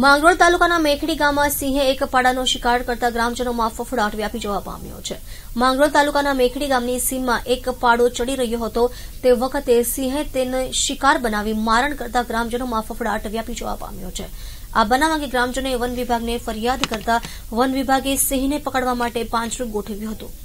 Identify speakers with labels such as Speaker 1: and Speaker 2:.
Speaker 1: માંગરોળ તાલુકાના મેખડી ગામમાં સિંહે એક પાડાનો શિકાર કરતા ગ્રામજનોમાં ફફડાટ વ્યાપી જવા પામ્યો છે માંગરોળ તાલુકાના મેખડી ગામની સીમમાં એક પાડો ચડી રહ્યો હતો તે વખતે સિંહે તેને શિકાર બનાવી મારણ કરતા ગ્રામજનોમાં ફફડાટ વ્યાપી જવા પામ્યો છે આ બનાવ અંગે ગ્રામજનોએ વન વિભાગને ફરિયાદ કરતા વન વિભાગે સિંહને
Speaker 2: પકડવા માટે પાંજરું ગોઠવ્યું હતું